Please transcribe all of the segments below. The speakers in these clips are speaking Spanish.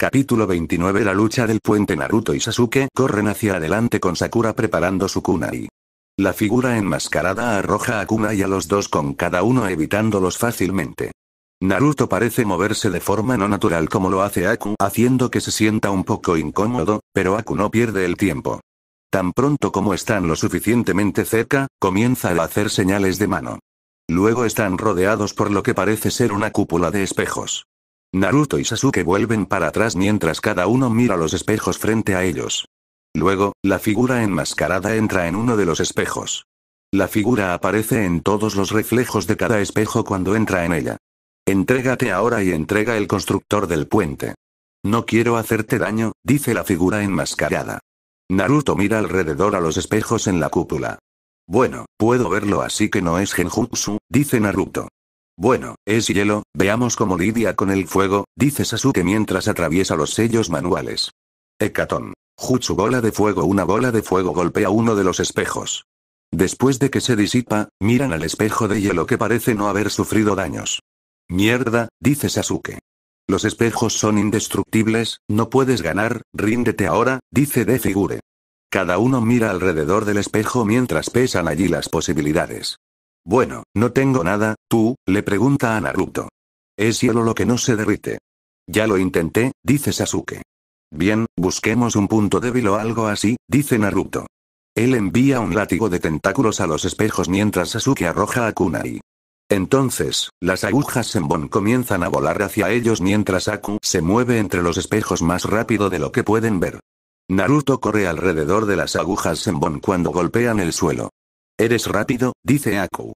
Capítulo 29 La lucha del puente Naruto y Sasuke corren hacia adelante con Sakura preparando su kunai. La figura enmascarada arroja a kunai a los dos con cada uno evitándolos fácilmente. Naruto parece moverse de forma no natural como lo hace Aku, haciendo que se sienta un poco incómodo, pero Aku no pierde el tiempo. Tan pronto como están lo suficientemente cerca, comienza a hacer señales de mano. Luego están rodeados por lo que parece ser una cúpula de espejos. Naruto y Sasuke vuelven para atrás mientras cada uno mira los espejos frente a ellos. Luego, la figura enmascarada entra en uno de los espejos. La figura aparece en todos los reflejos de cada espejo cuando entra en ella. Entrégate ahora y entrega el constructor del puente. No quiero hacerte daño, dice la figura enmascarada. Naruto mira alrededor a los espejos en la cúpula. Bueno, puedo verlo así que no es genjutsu, dice Naruto. Bueno, es hielo, veamos cómo lidia con el fuego, dice Sasuke mientras atraviesa los sellos manuales. Hecatón. Jutsu bola de fuego Una bola de fuego golpea uno de los espejos. Después de que se disipa, miran al espejo de hielo que parece no haber sufrido daños. Mierda, dice Sasuke. Los espejos son indestructibles, no puedes ganar, ríndete ahora, dice De Figure. Cada uno mira alrededor del espejo mientras pesan allí las posibilidades. Bueno, no tengo nada, tú, le pregunta a Naruto. Es hielo lo que no se derrite. Ya lo intenté, dice Sasuke. Bien, busquemos un punto débil o algo así, dice Naruto. Él envía un látigo de tentáculos a los espejos mientras Sasuke arroja a Kunai. Entonces, las agujas Senbon comienzan a volar hacia ellos mientras Aku se mueve entre los espejos más rápido de lo que pueden ver. Naruto corre alrededor de las agujas Senbon cuando golpean el suelo. Eres rápido, dice Aku.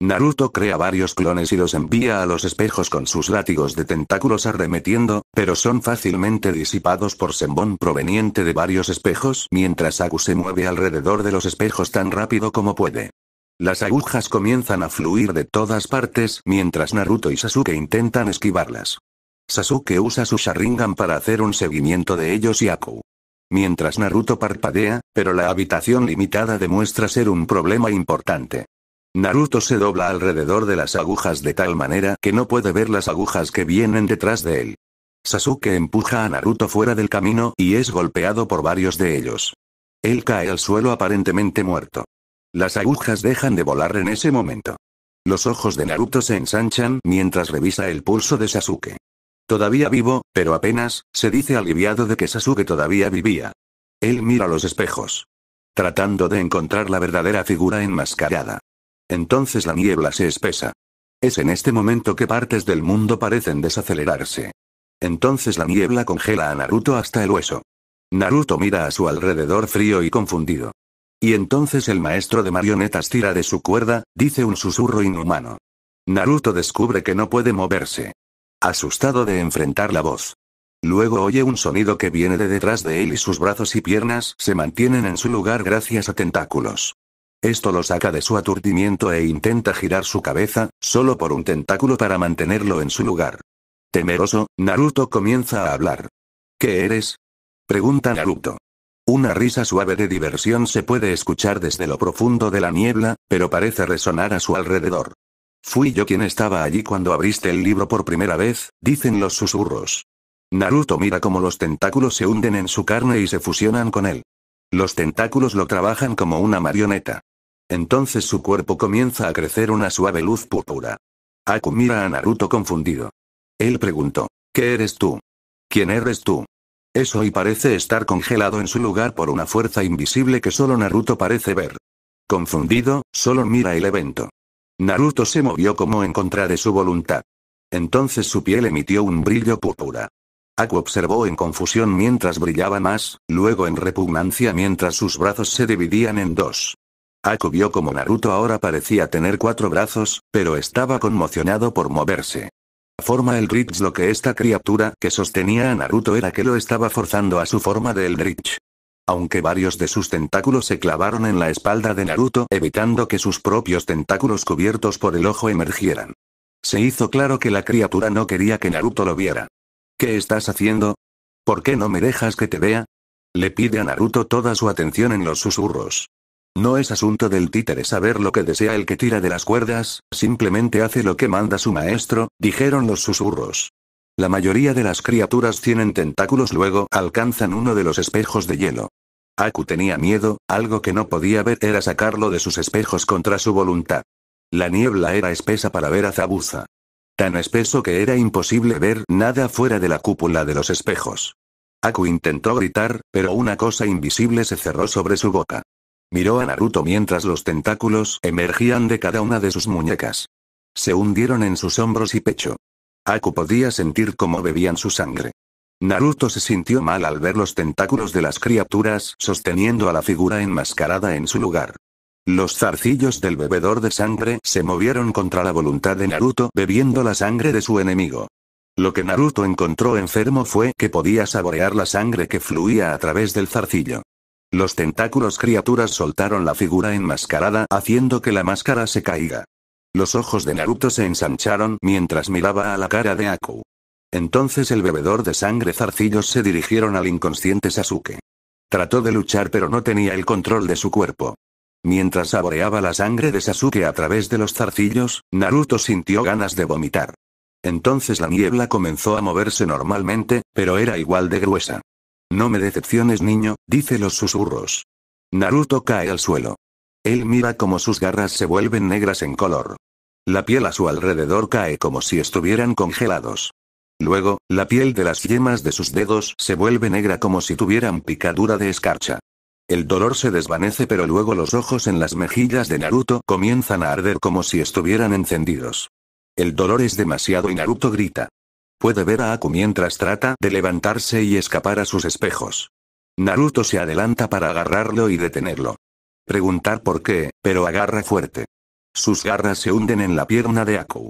Naruto crea varios clones y los envía a los espejos con sus látigos de tentáculos arremetiendo, pero son fácilmente disipados por sembón proveniente de varios espejos mientras Aku se mueve alrededor de los espejos tan rápido como puede. Las agujas comienzan a fluir de todas partes mientras Naruto y Sasuke intentan esquivarlas. Sasuke usa su Sharingan para hacer un seguimiento de ellos y Aku mientras Naruto parpadea, pero la habitación limitada demuestra ser un problema importante. Naruto se dobla alrededor de las agujas de tal manera que no puede ver las agujas que vienen detrás de él. Sasuke empuja a Naruto fuera del camino y es golpeado por varios de ellos. Él cae al suelo aparentemente muerto. Las agujas dejan de volar en ese momento. Los ojos de Naruto se ensanchan mientras revisa el pulso de Sasuke. Todavía vivo, pero apenas, se dice aliviado de que Sasuke todavía vivía. Él mira los espejos. Tratando de encontrar la verdadera figura enmascarada. Entonces la niebla se espesa. Es en este momento que partes del mundo parecen desacelerarse. Entonces la niebla congela a Naruto hasta el hueso. Naruto mira a su alrededor frío y confundido. Y entonces el maestro de marionetas tira de su cuerda, dice un susurro inhumano. Naruto descubre que no puede moverse asustado de enfrentar la voz. Luego oye un sonido que viene de detrás de él y sus brazos y piernas se mantienen en su lugar gracias a tentáculos. Esto lo saca de su aturdimiento e intenta girar su cabeza, solo por un tentáculo para mantenerlo en su lugar. Temeroso, Naruto comienza a hablar. ¿Qué eres? Pregunta Naruto. Una risa suave de diversión se puede escuchar desde lo profundo de la niebla, pero parece resonar a su alrededor. Fui yo quien estaba allí cuando abriste el libro por primera vez, dicen los susurros. Naruto mira cómo los tentáculos se hunden en su carne y se fusionan con él. Los tentáculos lo trabajan como una marioneta. Entonces su cuerpo comienza a crecer una suave luz púrpura. Aku mira a Naruto confundido. Él preguntó, ¿qué eres tú? ¿Quién eres tú? Eso y parece estar congelado en su lugar por una fuerza invisible que solo Naruto parece ver. Confundido, solo mira el evento. Naruto se movió como en contra de su voluntad. Entonces su piel emitió un brillo púrpura. Aku observó en confusión mientras brillaba más, luego en repugnancia mientras sus brazos se dividían en dos. Aku vio como Naruto ahora parecía tener cuatro brazos, pero estaba conmocionado por moverse. Forma el lo que esta criatura que sostenía a Naruto era que lo estaba forzando a su forma de Eldritch aunque varios de sus tentáculos se clavaron en la espalda de Naruto evitando que sus propios tentáculos cubiertos por el ojo emergieran. Se hizo claro que la criatura no quería que Naruto lo viera. ¿Qué estás haciendo? ¿Por qué no me dejas que te vea? Le pide a Naruto toda su atención en los susurros. No es asunto del títere saber lo que desea el que tira de las cuerdas, simplemente hace lo que manda su maestro, dijeron los susurros. La mayoría de las criaturas tienen tentáculos luego alcanzan uno de los espejos de hielo. Aku tenía miedo, algo que no podía ver era sacarlo de sus espejos contra su voluntad. La niebla era espesa para ver a Zabuza. Tan espeso que era imposible ver nada fuera de la cúpula de los espejos. Aku intentó gritar, pero una cosa invisible se cerró sobre su boca. Miró a Naruto mientras los tentáculos emergían de cada una de sus muñecas. Se hundieron en sus hombros y pecho. Aku podía sentir cómo bebían su sangre. Naruto se sintió mal al ver los tentáculos de las criaturas sosteniendo a la figura enmascarada en su lugar. Los zarcillos del bebedor de sangre se movieron contra la voluntad de Naruto bebiendo la sangre de su enemigo. Lo que Naruto encontró enfermo fue que podía saborear la sangre que fluía a través del zarcillo. Los tentáculos criaturas soltaron la figura enmascarada haciendo que la máscara se caiga. Los ojos de Naruto se ensancharon mientras miraba a la cara de Aku. Entonces el bebedor de sangre zarcillos se dirigieron al inconsciente Sasuke. Trató de luchar pero no tenía el control de su cuerpo. Mientras saboreaba la sangre de Sasuke a través de los zarcillos, Naruto sintió ganas de vomitar. Entonces la niebla comenzó a moverse normalmente, pero era igual de gruesa. No me decepciones niño, dice los susurros. Naruto cae al suelo. Él mira como sus garras se vuelven negras en color. La piel a su alrededor cae como si estuvieran congelados. Luego, la piel de las yemas de sus dedos se vuelve negra como si tuvieran picadura de escarcha. El dolor se desvanece pero luego los ojos en las mejillas de Naruto comienzan a arder como si estuvieran encendidos. El dolor es demasiado y Naruto grita. Puede ver a Aku mientras trata de levantarse y escapar a sus espejos. Naruto se adelanta para agarrarlo y detenerlo preguntar por qué, pero agarra fuerte. Sus garras se hunden en la pierna de Aku.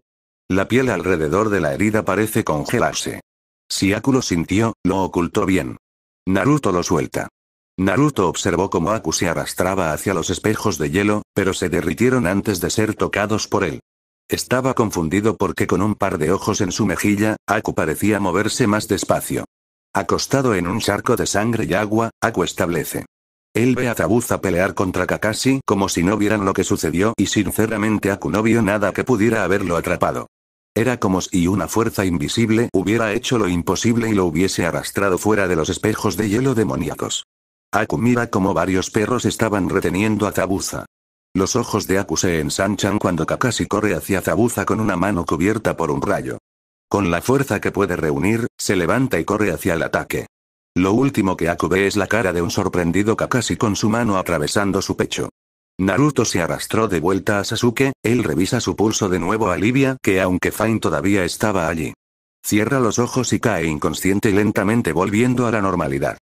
La piel alrededor de la herida parece congelarse. Si Aku lo sintió, lo ocultó bien. Naruto lo suelta. Naruto observó cómo Aku se arrastraba hacia los espejos de hielo, pero se derritieron antes de ser tocados por él. Estaba confundido porque con un par de ojos en su mejilla, Aku parecía moverse más despacio. Acostado en un charco de sangre y agua, Aku establece. Él ve a Zabuza pelear contra Kakashi como si no vieran lo que sucedió y sinceramente Aku no vio nada que pudiera haberlo atrapado. Era como si una fuerza invisible hubiera hecho lo imposible y lo hubiese arrastrado fuera de los espejos de hielo demoníacos. Aku mira como varios perros estaban reteniendo a Zabuza. Los ojos de Aku se ensanchan cuando Kakashi corre hacia Zabuza con una mano cubierta por un rayo. Con la fuerza que puede reunir, se levanta y corre hacia el ataque. Lo último que Aku ve es la cara de un sorprendido Kakashi con su mano atravesando su pecho. Naruto se arrastró de vuelta a Sasuke, él revisa su pulso de nuevo a Livia que aunque Fine todavía estaba allí. Cierra los ojos y cae inconsciente lentamente volviendo a la normalidad.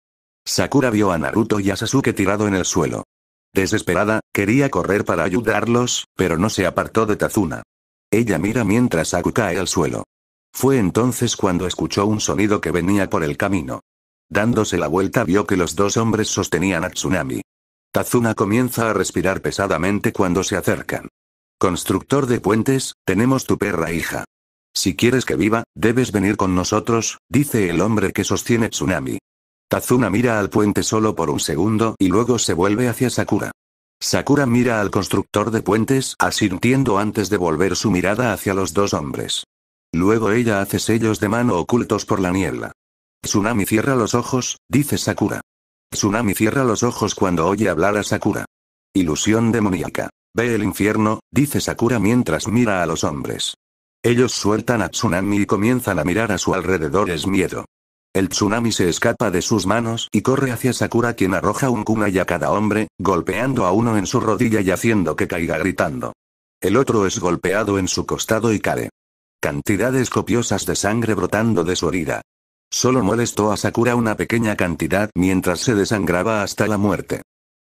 Sakura vio a Naruto y a Sasuke tirado en el suelo. Desesperada, quería correr para ayudarlos, pero no se apartó de Tazuna. Ella mira mientras Aku cae al suelo. Fue entonces cuando escuchó un sonido que venía por el camino. Dándose la vuelta vio que los dos hombres sostenían a Tsunami. Tazuna comienza a respirar pesadamente cuando se acercan. Constructor de puentes, tenemos tu perra hija. Si quieres que viva, debes venir con nosotros, dice el hombre que sostiene Tsunami. Tazuna mira al puente solo por un segundo y luego se vuelve hacia Sakura. Sakura mira al constructor de puentes asintiendo antes de volver su mirada hacia los dos hombres. Luego ella hace sellos de mano ocultos por la niebla. Tsunami cierra los ojos, dice Sakura. Tsunami cierra los ojos cuando oye hablar a Sakura. Ilusión demoníaca. Ve el infierno, dice Sakura mientras mira a los hombres. Ellos sueltan a Tsunami y comienzan a mirar a su alrededor es miedo. El tsunami se escapa de sus manos y corre hacia Sakura quien arroja un kunai a cada hombre, golpeando a uno en su rodilla y haciendo que caiga gritando. El otro es golpeado en su costado y cae. Cantidades copiosas de sangre brotando de su herida. Solo molestó a Sakura una pequeña cantidad mientras se desangraba hasta la muerte.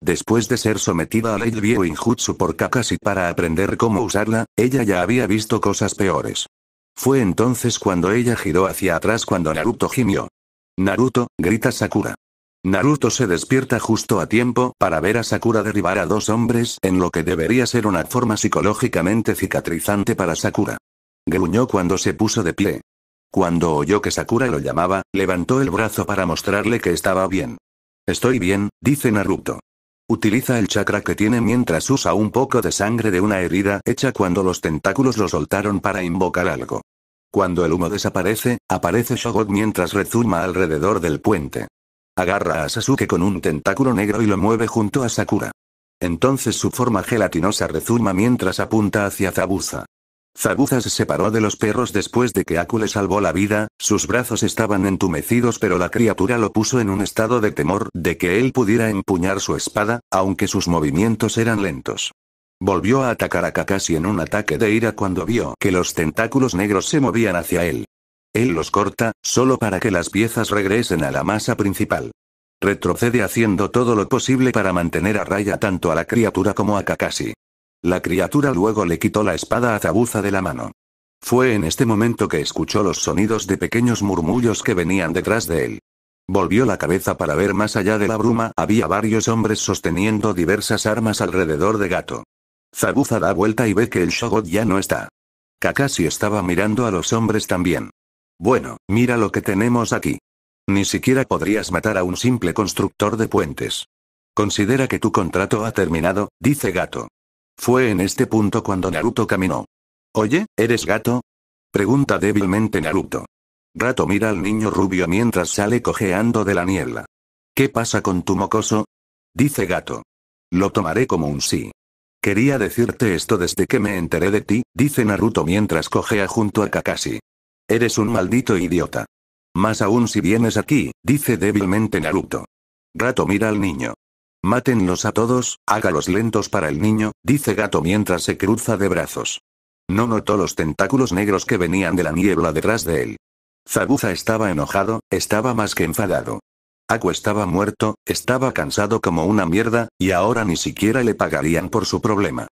Después de ser sometida a la o Injutsu por Kakashi para aprender cómo usarla, ella ya había visto cosas peores. Fue entonces cuando ella giró hacia atrás cuando Naruto gimió. Naruto, grita Sakura. Naruto se despierta justo a tiempo para ver a Sakura derribar a dos hombres en lo que debería ser una forma psicológicamente cicatrizante para Sakura. Gruñó cuando se puso de pie, cuando oyó que Sakura lo llamaba, levantó el brazo para mostrarle que estaba bien. Estoy bien, dice Naruto. Utiliza el chakra que tiene mientras usa un poco de sangre de una herida hecha cuando los tentáculos lo soltaron para invocar algo. Cuando el humo desaparece, aparece Shogot mientras rezuma alrededor del puente. Agarra a Sasuke con un tentáculo negro y lo mueve junto a Sakura. Entonces su forma gelatinosa rezuma mientras apunta hacia Zabuza. Zabuza se separó de los perros después de que Aku le salvó la vida, sus brazos estaban entumecidos pero la criatura lo puso en un estado de temor de que él pudiera empuñar su espada, aunque sus movimientos eran lentos. Volvió a atacar a Kakashi en un ataque de ira cuando vio que los tentáculos negros se movían hacia él. Él los corta, solo para que las piezas regresen a la masa principal. Retrocede haciendo todo lo posible para mantener a raya tanto a la criatura como a Kakashi. La criatura luego le quitó la espada a Zabuza de la mano. Fue en este momento que escuchó los sonidos de pequeños murmullos que venían detrás de él. Volvió la cabeza para ver más allá de la bruma, había varios hombres sosteniendo diversas armas alrededor de Gato. Zabuza da vuelta y ve que el Shogot ya no está. Kakashi estaba mirando a los hombres también. Bueno, mira lo que tenemos aquí. Ni siquiera podrías matar a un simple constructor de puentes. Considera que tu contrato ha terminado, dice Gato. Fue en este punto cuando Naruto caminó. Oye, ¿eres gato? Pregunta débilmente Naruto. Rato mira al niño rubio mientras sale cojeando de la niebla. ¿Qué pasa con tu mocoso? Dice gato. Lo tomaré como un sí. Quería decirte esto desde que me enteré de ti, dice Naruto mientras cojea junto a Kakashi. Eres un maldito idiota. Más aún si vienes aquí, dice débilmente Naruto. Rato mira al niño. Mátenlos a todos, hágalos lentos para el niño, dice Gato mientras se cruza de brazos. No notó los tentáculos negros que venían de la niebla detrás de él. Zabuza estaba enojado, estaba más que enfadado. Aku estaba muerto, estaba cansado como una mierda, y ahora ni siquiera le pagarían por su problema.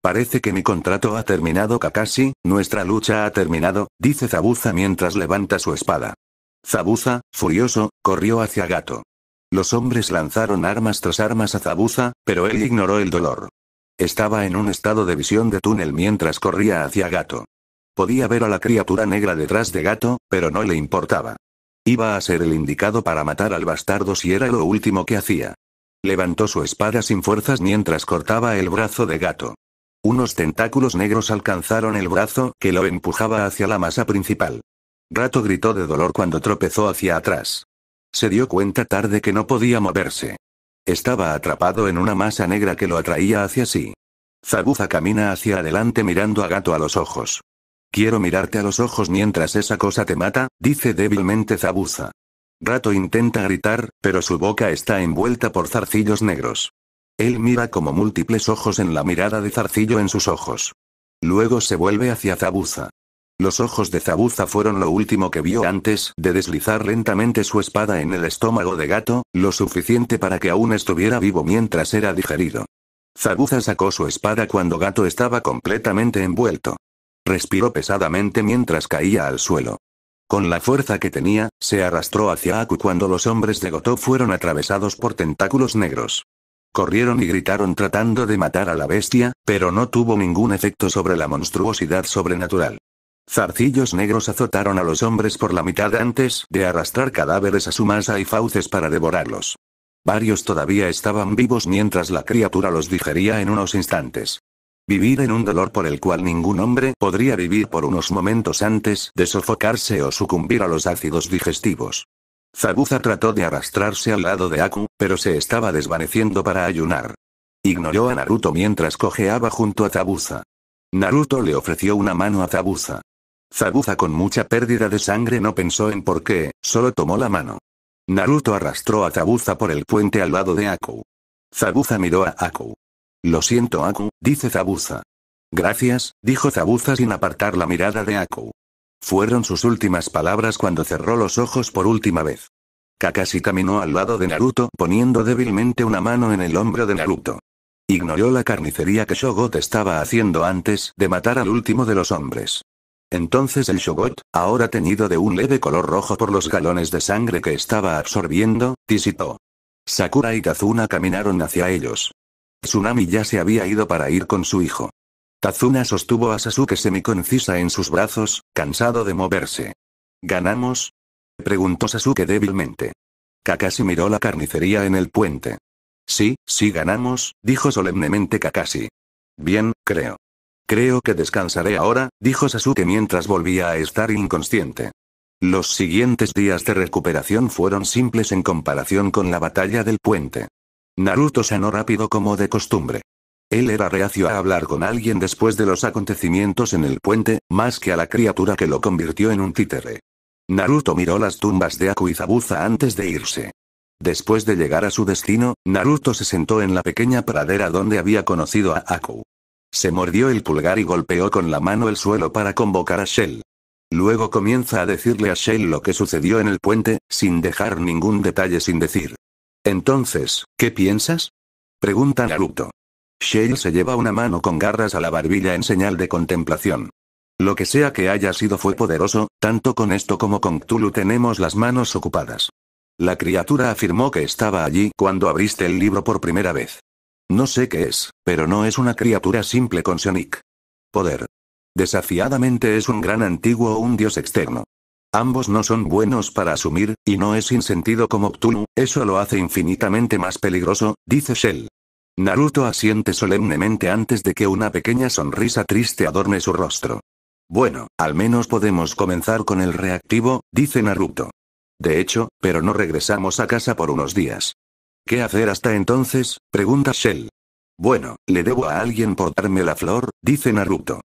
Parece que mi contrato ha terminado Kakashi, nuestra lucha ha terminado, dice Zabuza mientras levanta su espada. Zabuza, furioso, corrió hacia Gato. Los hombres lanzaron armas tras armas a Zabuza, pero él ignoró el dolor. Estaba en un estado de visión de túnel mientras corría hacia Gato. Podía ver a la criatura negra detrás de Gato, pero no le importaba. Iba a ser el indicado para matar al bastardo si era lo último que hacía. Levantó su espada sin fuerzas mientras cortaba el brazo de Gato. Unos tentáculos negros alcanzaron el brazo que lo empujaba hacia la masa principal. Gato gritó de dolor cuando tropezó hacia atrás. Se dio cuenta tarde que no podía moverse. Estaba atrapado en una masa negra que lo atraía hacia sí. Zabuza camina hacia adelante mirando a Gato a los ojos. Quiero mirarte a los ojos mientras esa cosa te mata, dice débilmente Zabuza. Gato intenta gritar, pero su boca está envuelta por zarcillos negros. Él mira como múltiples ojos en la mirada de zarcillo en sus ojos. Luego se vuelve hacia Zabuza. Los ojos de Zabuza fueron lo último que vio antes de deslizar lentamente su espada en el estómago de gato, lo suficiente para que aún estuviera vivo mientras era digerido. Zabuza sacó su espada cuando gato estaba completamente envuelto. Respiró pesadamente mientras caía al suelo. Con la fuerza que tenía, se arrastró hacia Aku cuando los hombres de Goto fueron atravesados por tentáculos negros. Corrieron y gritaron tratando de matar a la bestia, pero no tuvo ningún efecto sobre la monstruosidad sobrenatural. Zarcillos negros azotaron a los hombres por la mitad antes de arrastrar cadáveres a su masa y fauces para devorarlos. Varios todavía estaban vivos mientras la criatura los digería en unos instantes. Vivir en un dolor por el cual ningún hombre podría vivir por unos momentos antes de sofocarse o sucumbir a los ácidos digestivos. Zabuza trató de arrastrarse al lado de Aku, pero se estaba desvaneciendo para ayunar. Ignoró a Naruto mientras cojeaba junto a Zabuza. Naruto le ofreció una mano a Zabuza. Zabuza con mucha pérdida de sangre no pensó en por qué, solo tomó la mano. Naruto arrastró a Zabuza por el puente al lado de Aku. Zabuza miró a Aku. Lo siento Aku, dice Zabuza. Gracias, dijo Zabuza sin apartar la mirada de Aku. Fueron sus últimas palabras cuando cerró los ojos por última vez. Kakashi caminó al lado de Naruto poniendo débilmente una mano en el hombro de Naruto. Ignoró la carnicería que Shogot estaba haciendo antes de matar al último de los hombres. Entonces el Shogot, ahora tenido de un leve color rojo por los galones de sangre que estaba absorbiendo, disipó. Sakura y Tazuna caminaron hacia ellos. Tsunami ya se había ido para ir con su hijo. Tazuna sostuvo a Sasuke semiconcisa en sus brazos, cansado de moverse. ¿Ganamos? preguntó Sasuke débilmente. Kakashi miró la carnicería en el puente. Sí, sí ganamos, dijo solemnemente Kakashi. Bien, creo. Creo que descansaré ahora, dijo Sasuke mientras volvía a estar inconsciente. Los siguientes días de recuperación fueron simples en comparación con la batalla del puente. Naruto sanó rápido como de costumbre. Él era reacio a hablar con alguien después de los acontecimientos en el puente, más que a la criatura que lo convirtió en un títere. Naruto miró las tumbas de Aku y Zabuza antes de irse. Después de llegar a su destino, Naruto se sentó en la pequeña pradera donde había conocido a Aku. Se mordió el pulgar y golpeó con la mano el suelo para convocar a Shell. Luego comienza a decirle a Shell lo que sucedió en el puente, sin dejar ningún detalle sin decir. Entonces, ¿qué piensas? Pregunta Naruto. Shell se lleva una mano con garras a la barbilla en señal de contemplación. Lo que sea que haya sido fue poderoso, tanto con esto como con Cthulhu tenemos las manos ocupadas. La criatura afirmó que estaba allí cuando abriste el libro por primera vez. No sé qué es, pero no es una criatura simple con Sonic. Poder. Desafiadamente es un gran antiguo o un dios externo. Ambos no son buenos para asumir, y no es sin sentido como Cthulhu, eso lo hace infinitamente más peligroso, dice Shell. Naruto asiente solemnemente antes de que una pequeña sonrisa triste adorne su rostro. Bueno, al menos podemos comenzar con el reactivo, dice Naruto. De hecho, pero no regresamos a casa por unos días. ¿Qué hacer hasta entonces? pregunta Shell. Bueno, le debo a alguien por darme la flor, dice Naruto.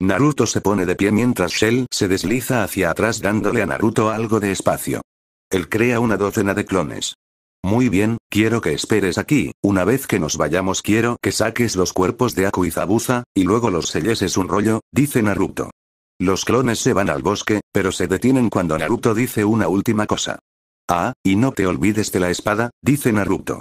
Naruto se pone de pie mientras Shell se desliza hacia atrás dándole a Naruto algo de espacio. Él crea una docena de clones. Muy bien, quiero que esperes aquí, una vez que nos vayamos quiero que saques los cuerpos de Aku y Zabuza, y luego los es un rollo, dice Naruto. Los clones se van al bosque, pero se detienen cuando Naruto dice una última cosa. Ah, y no te olvides de la espada, dice Naruto.